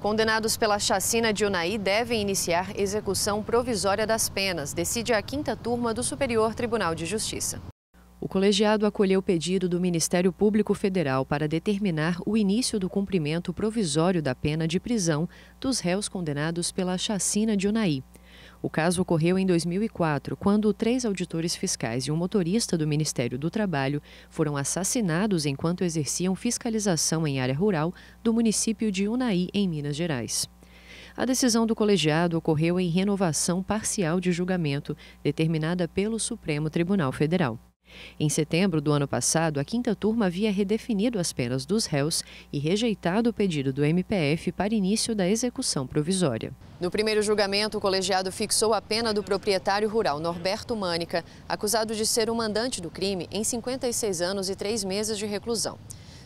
Condenados pela chacina de Unai devem iniciar execução provisória das penas, decide a quinta turma do Superior Tribunal de Justiça. O colegiado acolheu o pedido do Ministério Público Federal para determinar o início do cumprimento provisório da pena de prisão dos réus condenados pela chacina de Unai. O caso ocorreu em 2004, quando três auditores fiscais e um motorista do Ministério do Trabalho foram assassinados enquanto exerciam fiscalização em área rural do município de Unai em Minas Gerais. A decisão do colegiado ocorreu em renovação parcial de julgamento, determinada pelo Supremo Tribunal Federal. Em setembro do ano passado, a quinta turma havia redefinido as penas dos réus e rejeitado o pedido do MPF para início da execução provisória. No primeiro julgamento, o colegiado fixou a pena do proprietário rural Norberto Mânica, acusado de ser o mandante do crime, em 56 anos e 3 meses de reclusão.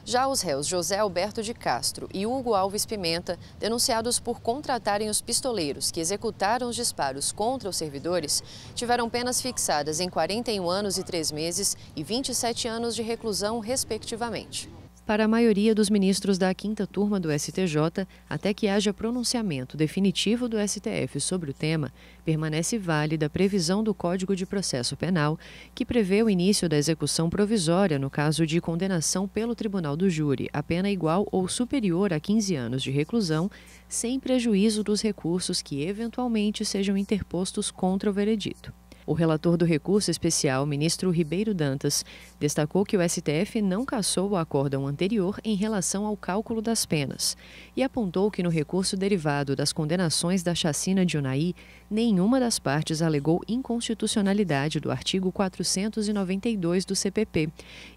Já os réus José Alberto de Castro e Hugo Alves Pimenta, denunciados por contratarem os pistoleiros que executaram os disparos contra os servidores, tiveram penas fixadas em 41 anos e 3 meses e 27 anos de reclusão, respectivamente para a maioria dos ministros da quinta turma do STJ, até que haja pronunciamento definitivo do STF sobre o tema, permanece válida a previsão do Código de Processo Penal, que prevê o início da execução provisória no caso de condenação pelo tribunal do júri a pena igual ou superior a 15 anos de reclusão, sem prejuízo dos recursos que eventualmente sejam interpostos contra o veredito. O relator do recurso especial, ministro Ribeiro Dantas, destacou que o STF não cassou o acórdão anterior em relação ao cálculo das penas e apontou que no recurso derivado das condenações da chacina de Unai, nenhuma das partes alegou inconstitucionalidade do artigo 492 do CPP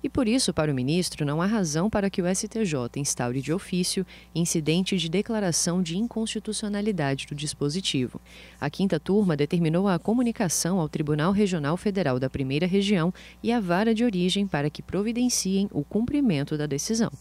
e por isso, para o ministro, não há razão para que o STJ instaure de ofício incidente de declaração de inconstitucionalidade do dispositivo. A quinta turma determinou a comunicação ao Tribunal Regional Federal da Primeira Região e a Vara de Origem para que providenciem o cumprimento da decisão.